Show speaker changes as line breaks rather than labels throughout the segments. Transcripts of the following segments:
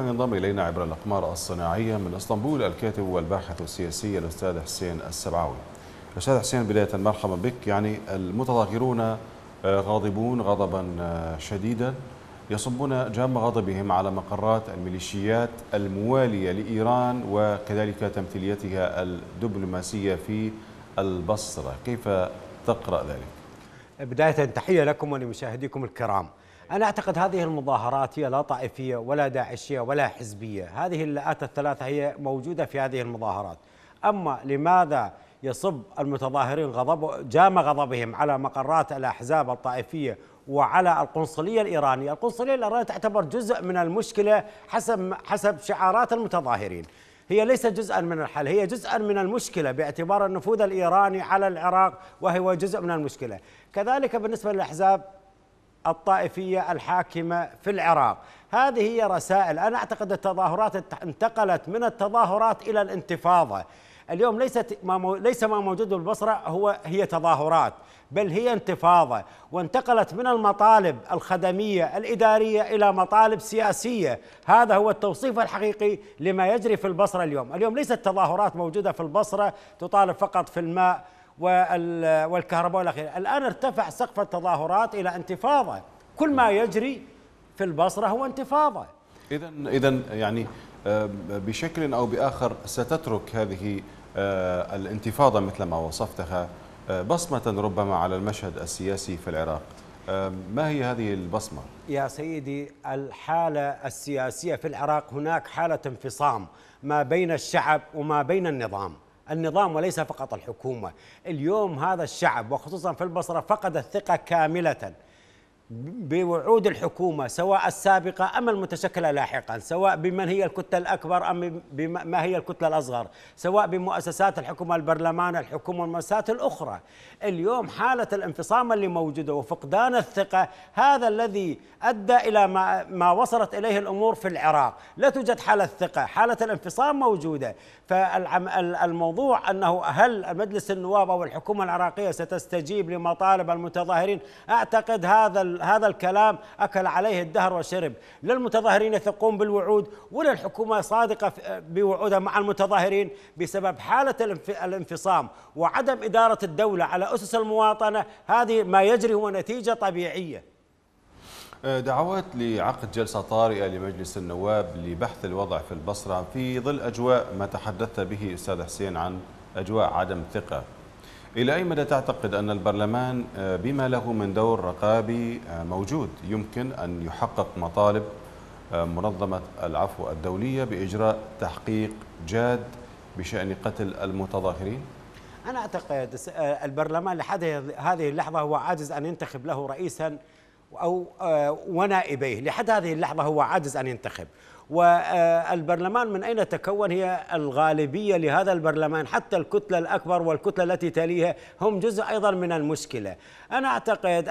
ينضم إلينا عبر الأقمار الصناعية من اسطنبول الكاتب والباحث السياسي الأستاذ حسين السبعاوي أستاذ حسين بداية مرحبا بك يعني المتظاهرون آه، غاضبون غضبا آه، شديدا يصبون جام غضبهم على مقرات الميليشيات الموالية لإيران وكذلك تمثيليتها الدبلوماسية في البصرة كيف تقرأ ذلك؟ بداية تحية
لكم ولمشاهديكم الكرام أنا أعتقد هذه المظاهرات هي لا طائفية ولا داعشية ولا حزبية هذه اللآت الثلاثة هي موجودة في هذه المظاهرات أما لماذا يصب المتظاهرين غضب جام غضبهم على مقرات الأحزاب الطائفية وعلى القنصلية الإيرانية القنصلية الإيرانية تعتبر جزء من المشكلة حسب, حسب شعارات المتظاهرين هي ليست جزءا من الحل هي جزءا من المشكلة باعتبار النفوذ الإيراني على العراق وهو جزء من المشكلة كذلك بالنسبة للأحزاب الطائفية الحاكمة في العراق هذه هي رسائل أنا أعتقد التظاهرات انتقلت من التظاهرات إلى الانتفاضة اليوم ليست ما ليس ما موجود بالبصره هو هي تظاهرات بل هي انتفاضه وانتقلت من المطالب الخدميه الاداريه الى مطالب سياسيه هذا هو التوصيف الحقيقي لما يجري في البصره اليوم اليوم ليست تظاهرات موجوده في البصره تطالب فقط في الماء والكهرباء والأخير الآن ارتفع سقف التظاهرات إلى انتفاضة كل ما يجري في البصرة هو انتفاضة
إذا إذا يعني بشكل أو بآخر ستترك هذه آه، الانتفاضة مثل ما وصفتها آه، بصمة ربما على المشهد السياسي في العراق آه، ما هي هذه البصمة؟
يا سيدي الحالة السياسية في العراق هناك حالة انفصام ما بين الشعب وما بين النظام النظام وليس فقط الحكومة اليوم هذا الشعب وخصوصا في البصرة فقد الثقة كاملة بوعود الحكومة سواء السابقة أم المتشكلة لاحقا سواء بمن هي الكتلة الأكبر أم بما هي الكتلة الأصغر سواء بمؤسسات الحكومة البرلمان الحكومة والمؤسسات الأخرى اليوم حالة الانفصام اللي موجودة وفقدان الثقة هذا الذي أدى إلى ما, ما وصلت إليه الأمور في العراق لا توجد حالة ثقة حالة الانفصام موجودة فالموضوع أنه هل مجلس النواب أو الحكومة العراقية ستستجيب لمطالب المتظاهرين أعتقد هذا هذا الكلام أكل عليه الدهر وشرب لا المتظاهرين يثقون بالوعود ولا الحكومة صادقة بوعودها مع المتظاهرين بسبب حالة الانفصام وعدم إدارة الدولة على أسس المواطنة هذه ما يجري هو نتيجة طبيعية
أه، دعوات لعقد جلسة طارئة لمجلس النواب لبحث الوضع في البصرة في ظل أجواء ما تحدثت به أستاذ حسين عن أجواء عدم ثقة إلى أي مدى تعتقد أن البرلمان آه، بما له من دور رقابي آه، موجود يمكن أن يحقق مطالب آه، منظمة العفو الدولية بإجراء تحقيق جاد بشأن قتل المتظاهرين؟
أنا أعتقد البرلمان لحد هذه اللحظة هو عاجز أن ينتخب له رئيسا أو ونائبيه لحد هذه اللحظة هو عاجز أن ينتخب والبرلمان من أين تكون هي الغالبية لهذا البرلمان حتى الكتلة الأكبر والكتلة التي تليها هم جزء أيضا من المشكلة أنا أعتقد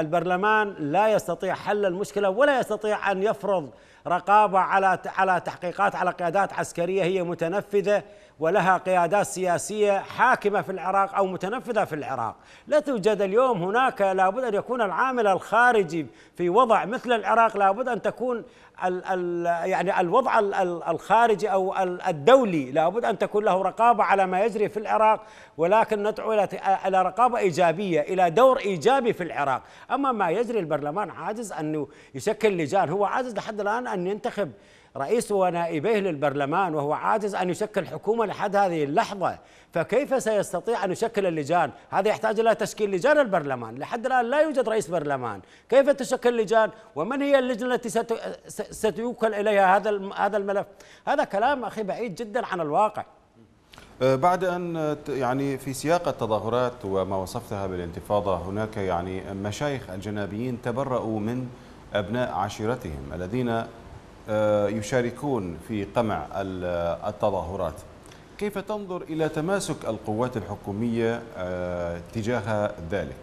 البرلمان لا يستطيع حل المشكلة ولا يستطيع أن يفرض رقابه على على تحقيقات على قيادات عسكريه هي متنفذه ولها قيادات سياسيه حاكمه في العراق او متنفذه في العراق، لا توجد اليوم هناك لابد ان يكون العامل الخارجي في وضع مثل العراق لابد ان تكون ال ال يعني الوضع الخارجي او الدولي لابد ان تكون له رقابه على ما يجري في العراق ولكن ندعو الى الى رقابه ايجابيه الى دور ايجابي في العراق، اما ما يجري البرلمان عاجز انه يشكل لجان هو عاجز لحد الان أن ينتخب رئيس ونائبيه للبرلمان وهو عاجز أن يشكل حكومة لحد هذه اللحظة فكيف سيستطيع أن يشكل اللجان هذا يحتاج إلى تشكيل لجان البرلمان لحد الآن لا يوجد رئيس برلمان كيف تشكل لجان ومن هي اللجنة التي ستوكل إليها هذا هذا الملف هذا كلام أخي بعيد جدا عن الواقع
أه، بعد ان يعني في سياق التظاهرات وما وصفتها بالانتفاضه هناك يعني مشايخ الجنابيين تبرؤوا من أبناء عشيرتهم الذين آه، يشاركون في قمع التظاهرات كيف تنظر إلى تماسك القوات الحكومية آه، تجاه ذلك؟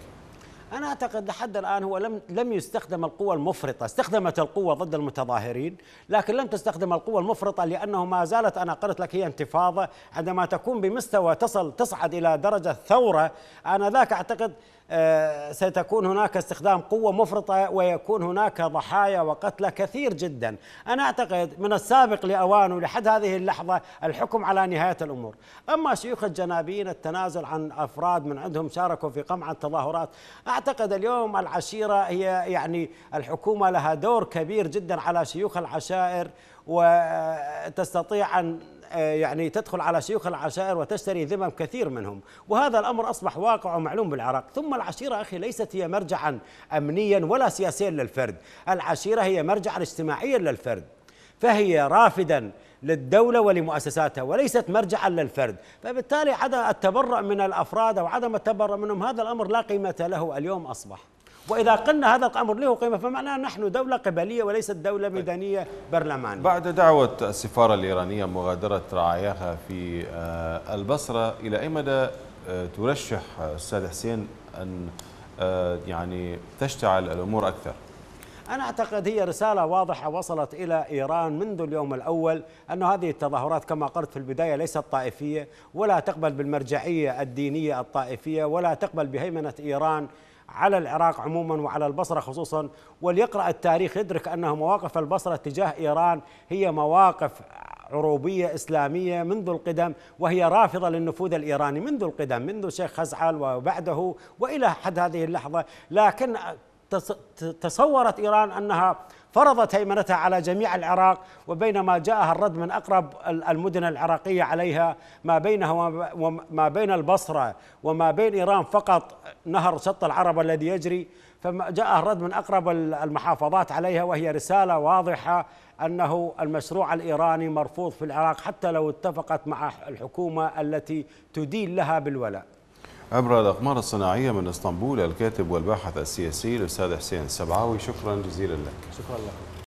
أنا أعتقد لحد الآن هو لم لم يستخدم القوة المفرطة، استخدمت القوة ضد المتظاهرين، لكن لم تستخدم القوة المفرطة لأنه ما زالت أنا قلت لك هي انتفاضة عندما تكون بمستوى تصل تصعد إلى درجة ثورة، أنا ذاك أعتقد آه، ستكون هناك استخدام قوة مفرطة ويكون هناك ضحايا وقتلى كثير جدا أنا أعتقد من السابق لأوانه لحد هذه اللحظة الحكم على نهاية الأمور أما شيوخ الجنابين التنازل عن أفراد من عندهم شاركوا في قمع التظاهرات أعتقد اليوم العشيرة هي يعني الحكومة لها دور كبير جدا على شيوخ العشائر وتستطيع أن آه، يعني تدخل على شيوخ العشائر وتشتري ذمم كثير منهم وهذا الأمر أصبح واقع ومعلوم بالعراق ثم العشيرة أخي ليست هي مرجعا أمنيا ولا سياسيا للفرد العشيرة هي مرجعا اجتماعيا للفرد فهي رافدا للدولة ولمؤسساتها وليست مرجعا للفرد فبالتالي عدم التبرع من الأفراد أو عدم التبرع منهم هذا الأمر لا قيمة له اليوم أصبح وإذا قلنا هذا الأمر له قيمة فمعناه نحن دولة قبلية وليست دولة طيب. ميدانية برلمانية
بعد دعوة السفارة الإيرانية مغادرة رعاياها في آه، البصرة إلى أي مدى آه، ترشح أستاذ حسين أن آه، يعني تشتعل الأمور أكثر
أنا أعتقد هي رسالة واضحة وصلت إلى إيران منذ اليوم الأول أن هذه التظاهرات كما قلت في البداية ليست طائفية ولا تقبل بالمرجعية الدينية الطائفية ولا تقبل بهيمنة إيران على العراق عموما وعلى البصرة خصوصا وليقرأ التاريخ يدرك أنه مواقف البصرة تجاه إيران هي مواقف عروبية إسلامية منذ القدم وهي رافضة للنفوذ الإيراني منذ القدم منذ شيخ خزعل وبعده وإلى حد هذه اللحظة لكن تصورت إيران أنها فرضت هيمنتها على جميع العراق وبينما جاءها الرد من أقرب المدن العراقية عليها ما بينها وما بين البصرة وما بين إيران فقط نهر شط العرب الذي يجري فجاءها الرد من أقرب المحافظات عليها وهي رسالة واضحة أنه المشروع الإيراني مرفوض في العراق حتى لو اتفقت مع الحكومة التي تدين لها بالولاء
عبر الأقمار الصناعية من إسطنبول الكاتب والباحث السياسي الأستاذ حسين السبعاوي شكرا جزيلا لك
شكرا لكم